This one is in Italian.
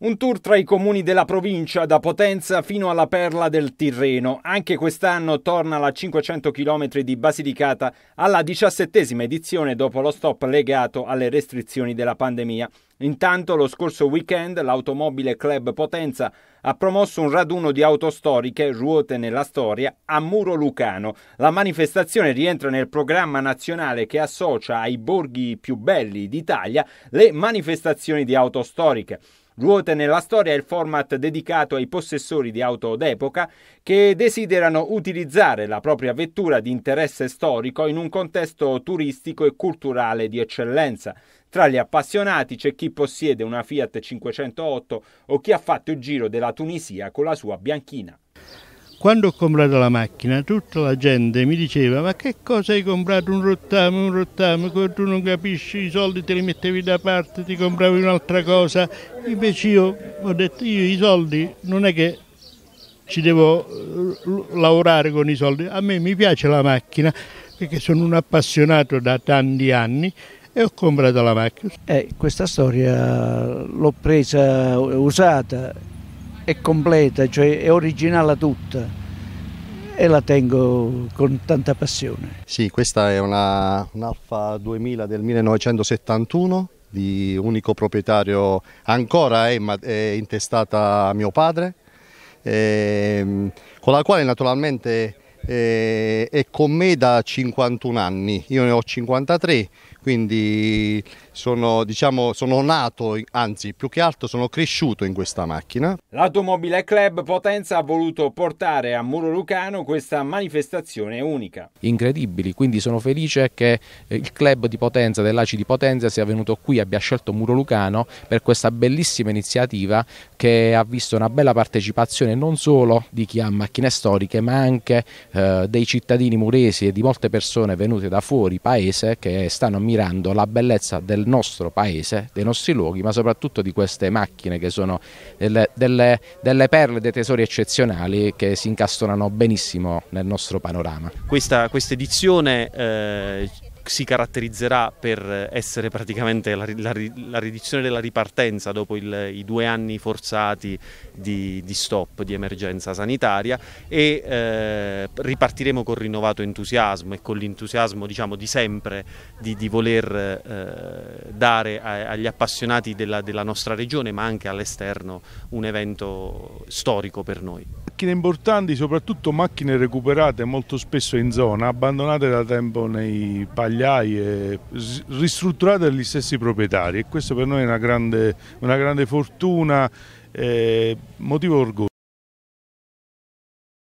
Un tour tra i comuni della provincia, da Potenza fino alla Perla del Tirreno. Anche quest'anno torna la 500 km di Basilicata alla diciassettesima edizione dopo lo stop legato alle restrizioni della pandemia. Intanto lo scorso weekend l'Automobile Club Potenza ha promosso un raduno di auto storiche, ruote nella storia, a Muro Lucano. La manifestazione rientra nel programma nazionale che associa ai borghi più belli d'Italia le manifestazioni di auto storiche. Ruote nella storia è il format dedicato ai possessori di auto d'epoca che desiderano utilizzare la propria vettura di interesse storico in un contesto turistico e culturale di eccellenza. Tra gli appassionati c'è chi possiede una Fiat 508 o chi ha fatto il giro della Tunisia con la sua bianchina. Quando ho comprato la macchina tutta la gente mi diceva ma che cosa hai comprato? Un rottame, un rottame, tu non capisci, i soldi te li mettevi da parte, ti compravi un'altra cosa. Invece io ho detto io i soldi non è che ci devo eh, lavorare con i soldi, a me mi piace la macchina perché sono un appassionato da tanti anni e ho comprato la macchina. Eh, questa storia l'ho presa usata è completa, cioè è originale tutta e la tengo con tanta passione. Sì, questa è una, un'Alfa 2000 del 1971 di unico proprietario, ancora è, è intestata a mio padre, ehm, con la quale naturalmente eh, è con me da 51 anni, io ne ho 53, quindi sono, diciamo, sono nato, anzi più che altro sono cresciuto in questa macchina. L'Automobile Club Potenza ha voluto portare a Muro Lucano questa manifestazione unica. Incredibili, quindi sono felice che eh, il club di Potenza, dell'ACI di Potenza, sia venuto qui, abbia scelto Muro Lucano per questa bellissima iniziativa che ha visto una bella partecipazione non solo di chi ha macchine storiche ma anche eh, eh, dei cittadini muresi e di molte persone venute da fuori paese che stanno ammirando la bellezza del nostro paese, dei nostri luoghi, ma soprattutto di queste macchine che sono delle, delle, delle perle, dei tesori eccezionali che si incastonano benissimo nel nostro panorama. Questa quest edizione eh, si caratterizzerà per essere praticamente la, la, la riduzione della ripartenza dopo il, i due anni forzati di, di, stop, di emergenza sanitaria e eh, ripartiremo con rinnovato entusiasmo e con l'entusiasmo diciamo, di sempre di, di voler eh, dare a, agli appassionati della, della nostra regione ma anche all'esterno un evento storico per noi macchine importanti, soprattutto macchine recuperate molto spesso in zona, abbandonate da tempo nei pagliai e ristrutturate dagli stessi proprietari e questo per noi è una grande, una grande fortuna e motivo orgoglio.